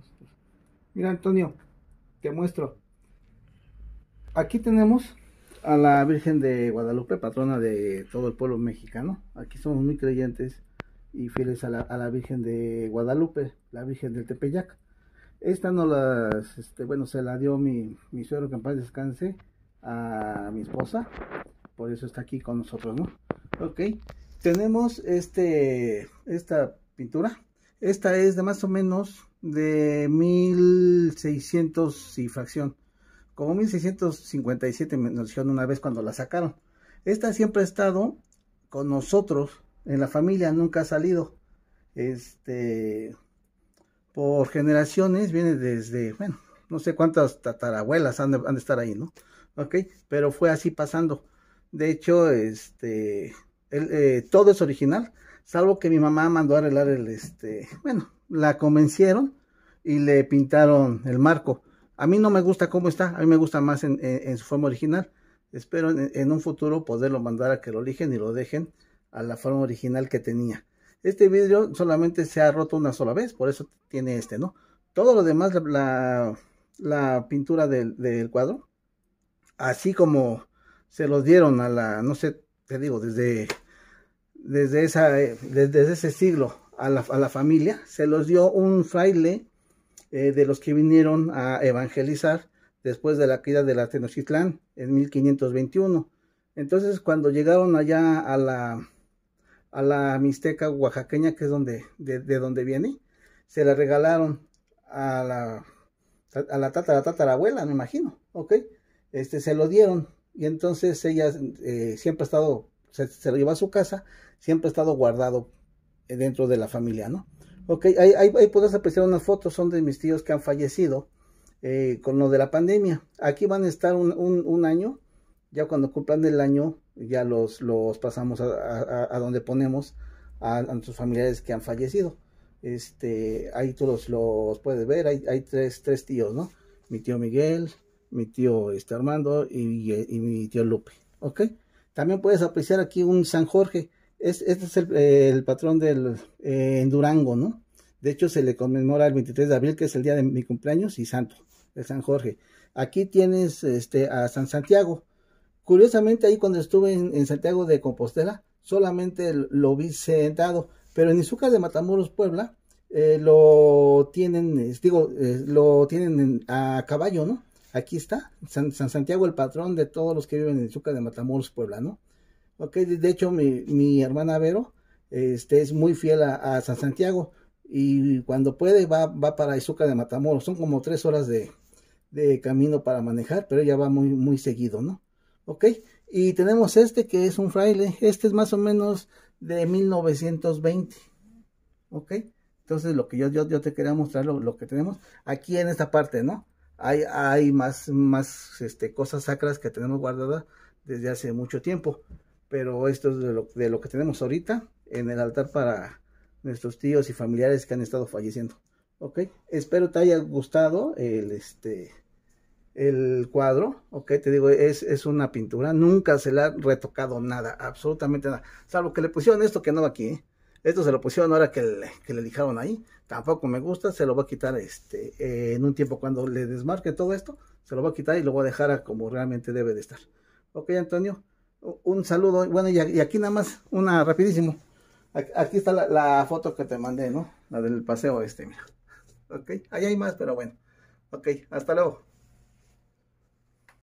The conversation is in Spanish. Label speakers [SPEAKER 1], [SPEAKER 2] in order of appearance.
[SPEAKER 1] Pues, pues. mira Antonio, te muestro. Aquí tenemos a la Virgen de Guadalupe, patrona de todo el pueblo mexicano. Aquí somos muy creyentes y fieles a la, Virgen de Guadalupe, la Virgen del Tepeyac. Esta no la este, bueno, se la dio mi, suegro que en paz descanse a mi esposa, por eso está aquí con nosotros, ¿no? Ok, tenemos este, esta pintura, esta es de más o menos de 1600 y facción. Como 1657 mencionó una vez cuando la sacaron. Esta siempre ha estado con nosotros en la familia, nunca ha salido. Este por generaciones viene desde, bueno, no sé cuántas tatarabuelas han de, estar ahí, ¿no? Ok, pero fue así pasando. De hecho, este eh, todo es original, salvo que mi mamá mandó a arreglar el este, bueno, la convencieron y le pintaron el marco. A mí no me gusta cómo está, a mí me gusta más en, su forma original. Espero en, un futuro poderlo mandar a que lo eligen y lo dejen a la forma original que tenía. Este vidrio solamente se ha roto una sola vez, por eso tiene este, ¿no? Todo lo demás, la, la, pintura del, cuadro, así como se los dieron a la, no sé, te digo, desde, desde, esa, eh, desde ese siglo a la, familia, se los dio un fraile eh, de los que vinieron a evangelizar después de la caída de la Tenochtitlán en 1521. Entonces, cuando llegaron allá a la, a la Mixteca oaxaqueña, que es donde, de, donde viene, se la regalaron a la, a la la tatarabuela, me imagino, ¿ok? Este, se lo dieron y entonces ella eh, siempre ha estado, se, se, lo llevó a su casa, siempre ha estado guardado dentro de la familia, ¿no? Ok, ahí, puedes apreciar unas fotos, son de mis tíos que han fallecido eh, con lo de la pandemia. Aquí van a estar un, año, ya cuando cumplan el año, ya los, los pasamos a, donde ponemos a, a, nuestros familiares que han fallecido. Este, ahí tú los, puedes ver, hay, tres, tres, tíos, ¿no? Mi tío Miguel, mi tío este, Armando y, y mi tío Lupe, ¿ok? También puedes apreciar aquí un San Jorge, es, este es el, patrón del, eh, en Durango, ¿no? De hecho, se le conmemora el 23 de abril, que es el día de mi cumpleaños, y santo, de San Jorge. Aquí tienes este, a San Santiago. Curiosamente, ahí cuando estuve en, Santiago de Compostela, solamente lo vi sentado, pero en Izúcar de Matamoros, Puebla, eh, lo tienen, digo, eh, lo tienen a caballo, ¿no? Aquí está, San, San, Santiago, el patrón de todos los que viven en Izúcar de Matamoros, Puebla, ¿no? De hecho, mi, mi hermana Vero este, es muy fiel a, San Santiago y cuando puede va, va para Izuca de Matamoros. Son como tres horas de, de, camino para manejar, pero ella va muy, muy seguido, ¿no? ¿Ok? Y tenemos este que es un fraile. Este es más o menos de 1920. ¿Ok? Entonces, lo que yo, yo, yo te quería mostrar, lo, lo, que tenemos aquí en esta parte, ¿no? Hay, hay más, más este, cosas sacras que tenemos guardadas desde hace mucho tiempo pero esto es de lo, que tenemos ahorita en el altar para nuestros tíos y familiares que han estado falleciendo. Ok, espero te haya gustado el, este, el cuadro, ok, te digo, es, es, una pintura, nunca se le ha retocado nada, absolutamente nada, salvo que le pusieron esto que no va aquí, ¿eh? esto se lo pusieron ahora que le, que lijaron ahí, tampoco me gusta, se lo va a quitar este, en un tiempo cuando le desmarque todo esto, se lo va a quitar y lo voy a dejar como realmente debe de estar. Ok, Antonio, un saludo. Bueno, y, aquí nada más, una rapidísimo. Aquí está la, foto que te mandé, ¿no? La del paseo este, mira. Ok, ahí hay más, pero bueno. Ok, hasta luego.